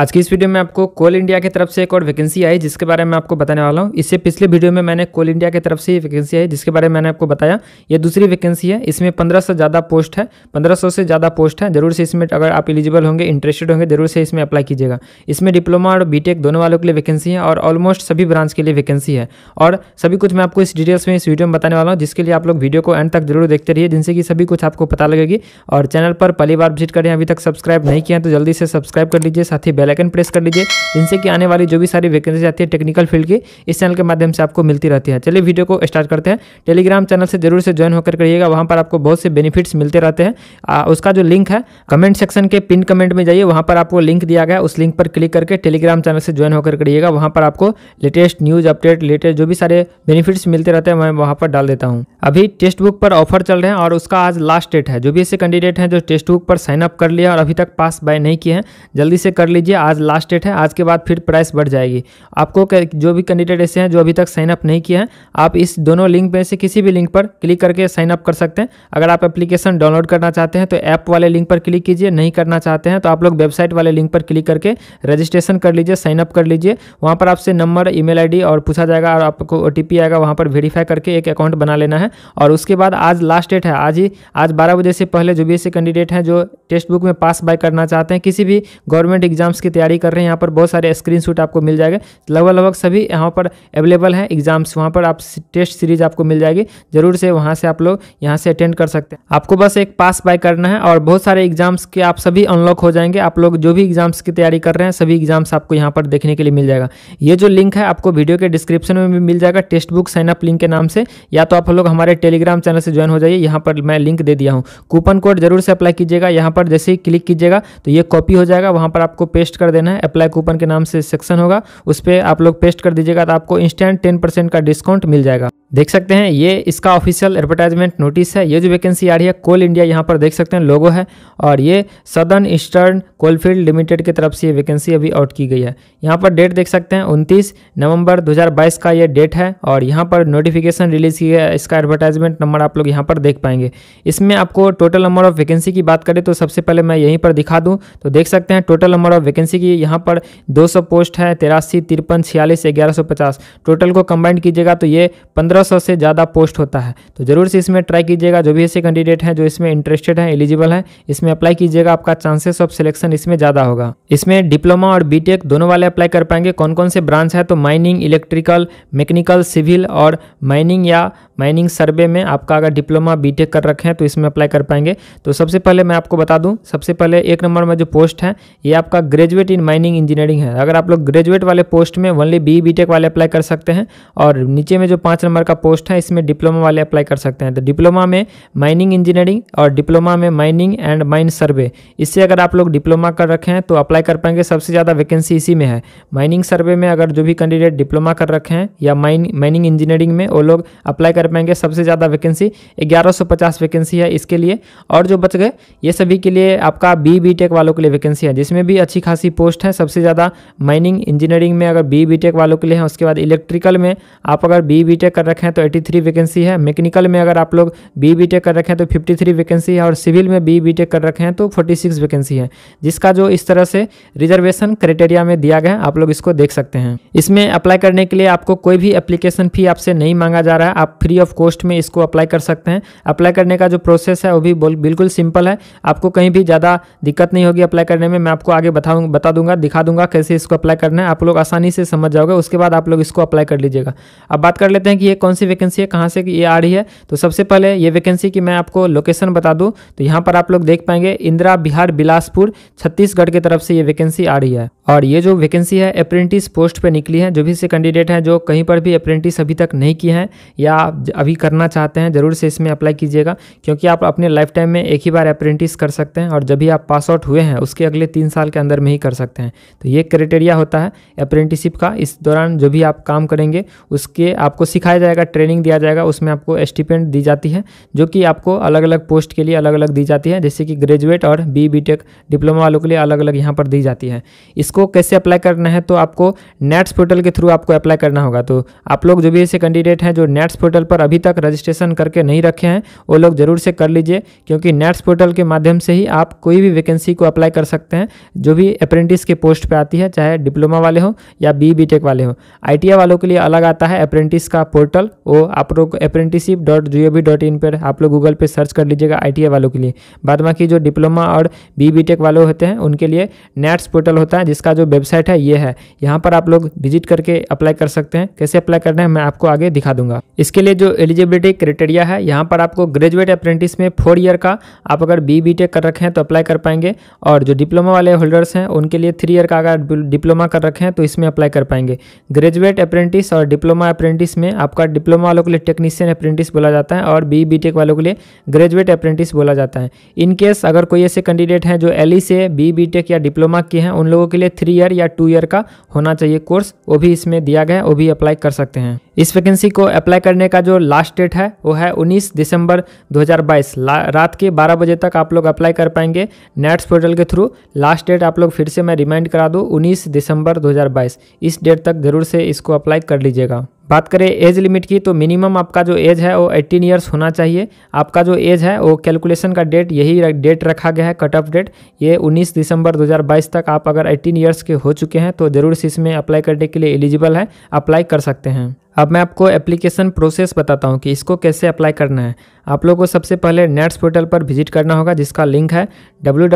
आज की इस वीडियो में आपको कोल इंडिया की तरफ से एक और वैकेंसी आई जिसके बारे में आपको बताने वाला हूँ इससे पिछले वीडियो में मैंने कोल इंडिया की तरफ से वैकेंसी आई जिसके बारे में मैंने आपको बताया ये दूसरी वैकेंसी है इसमें पंद्रह से ज़्यादा पोस्ट है पंद्रह सौ से ज़्यादा पोस्ट है जरूर से इसमें अगर आप एलिजिबल होंगे इंटरेस्टेड होंगे जरूर से इसमें अप्लाई कीजिएगा इसमें डिप्लोमा और बी दोनों वालों के लिए वैकेंसी है और ऑलमोस्ट सभी ब्रांच के लिए वैकेंसी है और सभी कुछ मैं आपको इस डिटेल्स में इस वीडियो में बताने वाला हूँ जिसके लिए आप लोग वीडियो को एंड तक जरूर देखते रहिए जिनसे कि सभी कुछ आपको पता लगेगी और चैनल पर पहली बार विजिट करें अभी तक सब्सक्राइब नहीं किया तो जल्दी से सब्सक्राइब कर लीजिए साथ ही बेल बेलाइकन प्रेस कर लीजिए जिनसे कि आने वाली जो भी सारी वैकेंसी आती है टेक्निकल फील्ड की इस चैनल के माध्यम से आपको मिलती रहती है चलिए वीडियो को स्टार्ट करते हैं टेलीग्राम चैनल से जरूर से ज्वाइन होकर करिएगा वहाँ पर आपको बहुत से बेनिफिट्स मिलते रहते हैं उसका जो लिंक है कमेंट सेक्शन के पिन कमेंट में जाइए वहाँ पर आपको लिंक दिया गया उस लिंक पर क्लिक करके टेलीग्राम चैनल से ज्वाइन होकर करिएगा वहाँ पर आपको लेटेस्ट न्यूज़ अपडेट लेटेस्ट जो भी सारे बेनिफिट्स मिलते रहते हैं मैं वहाँ पर डाल देता हूँ अभी टेस्ट बुक पर ऑफर चल रहे हैं और उसका आज लास्ट डेट है जो भी ऐसे कैंडिडेट हैं जो टेस्ट बुक पर साइन अप कर लिया और अभी तक पास बाय नहीं किए हैं जल्दी से कर लीजिए आज लास्ट डेट है आज के बाद फिर प्राइस बढ़ जाएगी आपको जो भी कैंडिडेट ऐसे हैं जो अभी तक साइन अप नहीं किया है आप इस दोनों लिंक में से किसी भी लिंक पर क्लिक करके साइन अप कर सकते हैं अगर आप एप्लीकेशन डाउनलोड करना चाहते हैं तो ऐप वाले लिंक पर क्लिक कीजिए नहीं करना चाहते हैं तो आप लोग वेबसाइट वाले लिंक पर क्लिक करके रजिस्ट्रेशन कर लीजिए साइन अप कर लीजिए वहाँ पर आपसे नंबर ई मेल और पूछा जाएगा और आपको ओ आएगा वहाँ पर वेरीफाई करके एक अकाउंट बना लेना है और उसके बाद आज लास्ट डेट है आज ही आज बारह बजे से पहले जो भी ऐसे कैंडिडेट हैं जो टेक्स्ट बुक में पास बाय करना चाहते हैं किसी भी गवर्नमेंट एग्जाम्स एग्जाम्स की तैयारी कर रहे हैं यहाँ पर बहुत सारे स्क्रीन आपको मिल जाएगा लगभग लगभग सभी यहाँ पर अवेलेबल है एग्जाम्स वहाँ पर आप टेस्ट सीरीज आपको मिल जाएगी जरूर से वहाँ से आप लोग यहाँ से अटेंड कर सकते हैं आपको बस एक पास बाय करना है और बहुत सारे एग्जाम्स के आप सभी अनलॉक हो जाएंगे आप लोग जो भी एग्जाम्स की तैयारी कर रहे हैं सभी एग्जाम्स आपको यहाँ पर देखने के लिए मिल जाएगा ये जो लिंक है आपको वीडियो के डिस्क्रिप्शन में भी मिल जाएगा टेक्स्ट बुक साइनअप लिंक के नाम से या तो आप लोग हमारे टेलीग्राम चैनल से ज्वाइन हो जाइए यहाँ पर मैं लिंक दे दिया हूँ कूपन कोड जरूर से अप्लाई कीजिएगा यहाँ पर जैसे ही क्लिक कीजिएगा तो ये कॉपी हो जाएगा वहाँ पर आपको पेस्ट पेस्ट कर देना है अप्लाई कूपन के नाम से सेक्शन होगा उस पर आप लोग पेस्ट कर दीजिएगा तो आपको इंस्टेंट टेन परसेंट का डिस्काउंट मिल जाएगा देख सकते हैं ये इसका ऑफिशियल एडवर्टाइजमेंट नोटिस है ये जो वैकेंसी आ रही है कोल इंडिया यहाँ पर देख सकते हैं लोगो है और ये सदर्न ईस्टर्न कोलफील्ड लिमिटेड की तरफ से ये वैकेंसी अभी आउट की गई है यहाँ पर डेट देख सकते हैं 29 नवंबर 2022 का ये डेट है और यहाँ पर नोटिफिकेशन रिलीज की है इसका एडवर्टाइजमेंट नंबर आप लोग यहाँ पर देख पाएंगे इसमें आपको टोटल नंबर ऑफ वैकेंसी की बात करें तो सबसे पहले मैं यहीं पर दिखा दूँ तो देख सकते हैं टोटल नंबर ऑफ वैकेंसी की यहाँ पर दो पोस्ट है तिरासी तिरपन छियालीस ग्यारह टोटल को कंबाइंड कीजिएगा तो ये पंद्रह सौ से ज़्यादा पोस्ट होता है तो ज़रूर से इसमें ट्राई कीजिएगा जो भी ऐसे कैंडिडेट हैं जो इसमें इंटरेस्टेड हैं एलिजिबल हैं इसमें अप्लाई कीजिएगा आपका चांसेस ऑफ सिलेक्शन इसमें ज़्यादा होगा इसमें डिप्लोमा और बी दोनों वाले अप्लाई कर पाएंगे कौन कौन से ब्रांच है तो माइनिंग इलेक्ट्रिकल मैकेनिकल सिविल और माइनिंग या माइनिंग सर्वे में आपका अगर डिप्लोमा बी कर रखे हैं तो इसमें अप्लाई कर पाएंगे तो सबसे पहले मैं आपको बता दूँ सबसे पहले एक नंबर में जो पोस्ट है ये आपका ग्रेजुएट इन माइनिंग इंजीनियरिंग है अगर आप लोग ग्रेजुएट वाले पोस्ट में ओनली बी बी वाले अप्लाई कर सकते हैं और नीचे में जो पाँच नंबर का पोस्ट है इसमें डिप्लोमा वाले अप्लाई कर सकते हैं तो डिप्लोमा में माइनिंग इंजीनियरिंग और डिप्लोमा में माइनिंग एंड माइन सर्वे इससे अगर आप लोग डिप्लोमा कर रखे हैं तो अप्लाई कर पाएंगे सबसे ज़्यादा वैकेंसी इसी में है माइनिंग सर्वे में अगर जो भी कैंडिडेट डिप्लोमा कर रखे हैं या माइन माइनिंग इंजीनियरिंग में वो लोग अप्लाई कर पाएंगे सबसे ज़्यादा वैकेंसी ग्यारह वैकेंसी है इसके लिए और जो बच गए ये सभी के लिए आपका बी बी टेक वालों के लिए वैकेंसी है जिसमें भी अच्छी खासी पोस्ट है सबसे ज़्यादा माइनिंग इंजीनियरिंग में अगर बी बी टेक वालों के लिए हैं उसके बाद इलेक्ट्रिकल में आप अगर बी बी टेक कर रखे रखे हैं तो 83 वैकेंसी है मैकेनिकल में अगर आप लोग बी बी टेक कर रखे हैं तो 53 वैकेंसी है और सिविल में बी बी टेक कर रखे हैं तो 46 वैकेंसी है जिसका जो इस तरह से रिजर्वेशन क्राइटेरिया में दिया गया है आप लोग इसको देख सकते हैं इसमें अप्लाई करने के लिए आपको कोई भी अप्लीकेशन फ़ी आपसे नहीं मांगा जा रहा है आप फ्री ऑफ कॉस्ट में इसको अप्लाई कर सकते हैं अप्लाई करने का जो प्रोसेस है वो भी बिल्कुल सिंपल है आपको कहीं भी ज़्यादा दिक्कत नहीं होगी अप्लाई करने में मैं आपको आगे बताऊँ बता दूंगा दिखा दूंगा कैसे इसको अप्लाई करना है आप लोग आसानी से समझ जाओगे उसके बाद आप लोग इसको अप्लाई कर लीजिएगा अब बात कर लेते हैं कि ये कौन कौन सी वैकेंसी है कहाँ से ये आ रही है तो सबसे पहले ये वैकेंसी की मैं आपको लोकेशन बता दूँ तो यहाँ पर आप लोग देख पाएंगे इंदिरा बिहार बिलासपुर छत्तीसगढ़ की तरफ से ये वैकेंसी आ रही है और ये जो वैकेंसी है अप्रेंटिस पोस्ट पर निकली है जो भी से कैंडिडेट हैं जो कहीं पर भी अप्रेंटिस अभी तक नहीं किए हैं या अभी करना चाहते हैं ज़रूर से इसमें अप्लाई कीजिएगा क्योंकि आप अपने लाइफ टाइम में एक ही बार अप्रेंटिस कर सकते हैं और जब भी आप पास आउट हुए हैं उसके अगले तीन साल के अंदर में ही कर सकते हैं तो ये क्राइटेरिया होता है अप्रेंटिसिप का इस दौरान जो भी आप काम करेंगे उसके आपको सिखाया जाएगा जाएगा ट्रेनिंग दिया जाएगा उसमें आपको स्टिपेंट दी जाती है जो कि आपको अलग अलग पोस्ट के लिए अलग अलग दी जाती है जैसे कि ग्रेजुएट और बी बी डिप्लोमा वालों के लिए अलग अलग यहाँ पर दी जाती है इसको कैसे अप्लाई करना है तो आपको नेट्स पोर्टल के थ्रू आपको अप्लाई करना होगा तो आप लोग जो भी ऐसे कैंडिडेट हैं जो नेट्स पोर्टल पर अभी तक रजिस्ट्रेशन करके नहीं रखे हैं वो लोग ज़रूर से कर लीजिए क्योंकि नेट्स पोर्टल के माध्यम से ही आप कोई भी वैकेंसी को अप्लाई कर सकते हैं जो भी अप्रेंटिस के पोस्ट पर आती है चाहे डिप्लोमा वाले हो या बी बी वाले हो आई वालों के लिए अलग आता है अप्रेंटिस का पोर्टल पोर्टल वो आप लोग apprenticeship dot G O V dot in पर आप लोग गूगल पे सर्च कर लीजिएगा आई वालों के लिए बाद बाकी जो डिप्लोमा और बी बी टेक वाले होते हैं उनके लिए नेट्स पोर्टल होता है जिसका जो वेबसाइट है ये है यहाँ पर आप लोग विजिट करके अप्लाई कर सकते हैं कैसे अप्लाई करना है मैं आपको आगे दिखा दूंगा इसके लिए जो एलिजिबिलिटी क्राइटेरिया है यहाँ पर आपको ग्रेजुएट अप्रेंटिस में फोर ईयर का आप अगर बी बी टेक कर रखे हैं तो अप्लाई कर पाएंगे और जो डिप्लोमा वाले होल्डर्स हैं उनके लिए थ्री ईयर का अगर डिप्लोमा कर रखे हैं तो इसमें अप्लाई कर पाएंगे ग्रेजुएट अप्रेंटिस और डिप्लोमा अप्रेंटिस में आपका डिप्लोमा वालों के लिए टेक्नीशियन अप्रेंटिस बोला जाता है और बी बी वालों के लिए ग्रेजुएट अप्रेंटिस बोला जाता है इन केस अगर कोई ऐसे कैंडिडेट हैं जो एल e से बी बी या डिप्लोमा के हैं उन लोगों के लिए थ्री ईयर या टू ईयर का होना चाहिए कोर्स वो भी इसमें दिया गया है वो भी अप्लाई कर सकते हैं इस वैकेंसी को अप्लाई करने का जो लास्ट डेट है वो है 19 दिसंबर 2022 रात के 12 बजे तक आप लोग अप्लाई कर पाएंगे नेट्स पोर्टल के थ्रू लास्ट डेट आप लोग फिर से मैं रिमाइंड करा दूँ 19 दिसंबर 2022 इस डेट तक ज़रूर से इसको अप्लाई कर लीजिएगा बात करें एज लिमिट की तो मिनिमम आपका जो एज है वो 18 ईयर्स होना चाहिए आपका जो एज है वो कैलकुलेशन का डेट यही डेट रखा गया है कट ऑफ डेट ये 19 दिसंबर 2022 तक आप अगर 18 ईयर्स के हो चुके हैं तो ज़रूर से इसमें अप्लाई करने के लिए एलिजिबल है अप्लाई कर सकते हैं अब मैं आपको एप्लीकेशन प्रोसेस बताता हूँ कि इसको कैसे अप्लाई करना है आप लोगों को सबसे पहले नेट्स पोर्टल e पर विजिट करना होगा जिसका लिंक है डब्ल्यू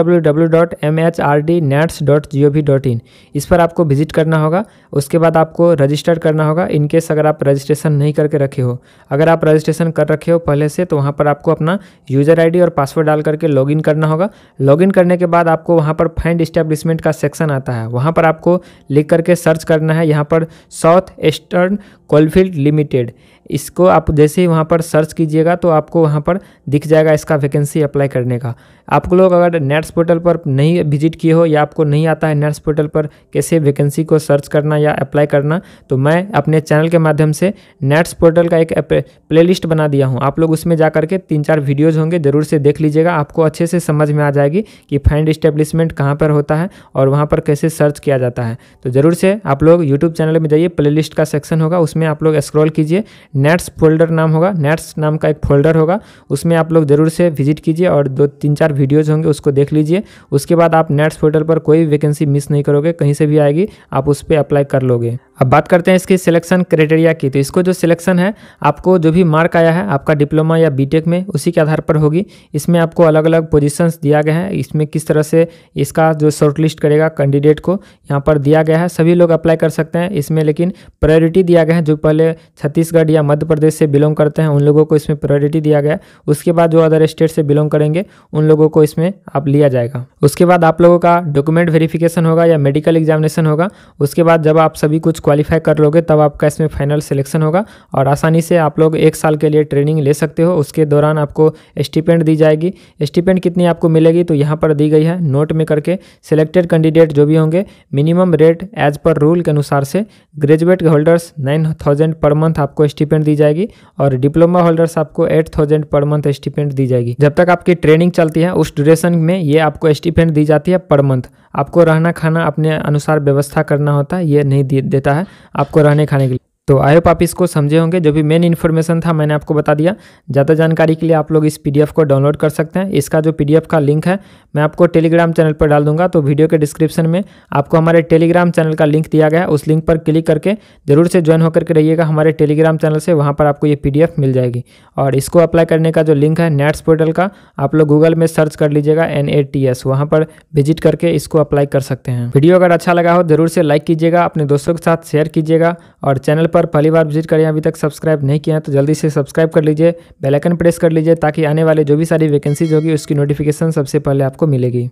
e इस पर आपको विजिट करना होगा उसके बाद आपको रजिस्टर करना होगा इनकेस अगर आप रजिस्ट्रेशन नहीं करके रखे हो अगर आप रजिस्ट्रेशन कर रखे हो पहले से तो वहाँ पर आपको अपना यूज़र आई और पासवर्ड डाल करके लॉग करना होगा लॉगिन करने के बाद आपको वहाँ पर फाइंड इस्टेब्लिशमेंट का सेक्शन आता है वहाँ पर आपको लिख करके सर्च करना है यहाँ पर south eastern coal Oilfield Limited इसको आप जैसे ही वहाँ पर सर्च कीजिएगा तो आपको वहाँ पर दिख जाएगा इसका वैकेंसी अप्लाई करने का आप लोग अगर नेट्स पोर्टल पर नहीं विजिट किए हो या आपको नहीं आता है नेट्स पोर्टल पर कैसे वैकेंसी को सर्च करना या अप्लाई करना तो मैं अपने चैनल के माध्यम से नेट्स पोर्टल का एक प्ले बना दिया हूँ आप लोग उसमें जा करके तीन चार वीडियोज़ होंगे ज़रूर से देख लीजिएगा आपको अच्छे से समझ में आ जाएगी कि फाइंड इस्टेब्लिशमेंट कहाँ पर होता है और वहाँ पर कैसे सर्च किया जाता है तो ज़रूर से आप लोग यूट्यूब चैनल में जाइए प्ले का सेक्शन होगा उसमें आप लोग स्क्रॉल कीजिए नेट्स फोल्डर नाम होगा नेट्स नाम का एक फोल्डर होगा उसमें आप लोग ज़रूर से विजिट कीजिए और दो तीन चार वीडियोज़ होंगे उसको देख लीजिए उसके बाद आप नेट्स फोल्डर पर कोई वैकेंसी मिस नहीं करोगे कहीं से भी आएगी आप उस पर अप्लाई कर लोगे अब बात करते हैं इसकी सिलेक्शन क्राइटेरिया की तो इसको जो सिलेक्शन है आपको जो भी मार्क आया है आपका डिप्लोमा या बीटेक में उसी के आधार पर होगी इसमें आपको अलग अलग पोजीशंस दिया गया है इसमें किस तरह से इसका जो शॉर्टलिस्ट करेगा कैंडिडेट को यहाँ पर दिया गया है सभी लोग अप्लाई कर सकते हैं इसमें लेकिन प्रायोरिटी दिया गया है जो पहले छत्तीसगढ़ या मध्य प्रदेश से बिलोंग करते हैं उन लोगों को इसमें प्रायोरिटी दिया गया उसके बाद जो अदर स्टेट से बिलोंग करेंगे उन लोगों को इसमें आप लिया जाएगा उसके बाद आप लोगों का डॉक्यूमेंट वेरीफिकेशन होगा या मेडिकल एग्जामिनेशन होगा उसके बाद जब आप सभी कुछ क्वालिफाई कर लोगे तब आपका इसमें फाइनल सिलेक्शन होगा और आसानी से आप लोग एक साल के लिए ट्रेनिंग ले सकते हो उसके दौरान आपको स्टिपेंड दी जाएगी स्टिपेंड कितनी आपको मिलेगी तो यहाँ पर दी गई है नोट में करके सिलेक्टेड कैंडिडेट जो भी होंगे minimum rate as per rule के अनुसार से graduate holders nine thousand per month आपको स्टिपेंड दी जाएगी और डिप्लोमा होल्डर्स आपको eight thousand per month stipend दी जाएगी जब तक आपकी ट्रेनिंग चलती है उस ड्यूरेशन में ये आपको स्टिपेंड दी जाती है पर मंथ आपको रहना खाना अपने अनुसार व्यवस्था करना होता है ये नहीं दे, देता है आपको रहने खाने के लिए तो आई होप आप इसको समझे होंगे जो भी मेन इन्फॉर्मेशन था मैंने आपको बता दिया ज़्यादा जानकारी के लिए आप लोग इस पीडीएफ को डाउनलोड कर सकते हैं इसका जो पीडीएफ का लिंक है मैं आपको टेलीग्राम चैनल पर डाल दूंगा तो वीडियो के डिस्क्रिप्शन में आपको हमारे टेलीग्राम चैनल का लिंक दिया गया है उस लिंक पर क्लिक करके जरूर से ज्वाइन होकर के रहिएगा हमारे टेलीग्राम चैनल से वहाँ पर आपको ये पी मिल जाएगी और इसको अप्लाई करने का जो लिंक है नेट्स पोर्टल का आप लोग गूगल में सर्च कर लीजिएगा एन ए टी एस वहाँ पर विजिट करके इसको अप्लाई कर सकते हैं वीडियो अगर अच्छा लगा हो जरूर से लाइक कीजिएगा अपने दोस्तों के साथ शेयर कीजिएगा और चैनल पर पहली बार विजिट करें अभी तक सब्सक्राइब नहीं किया है तो जल्दी से सब्सक्राइब कर लीजिए बेलाइकन प्रेस कर लीजिए ताकि आने वाले जो भी सारी वैकेंसीज होगी उसकी नोटिफिकेशन सबसे पहले आपको मिलेगी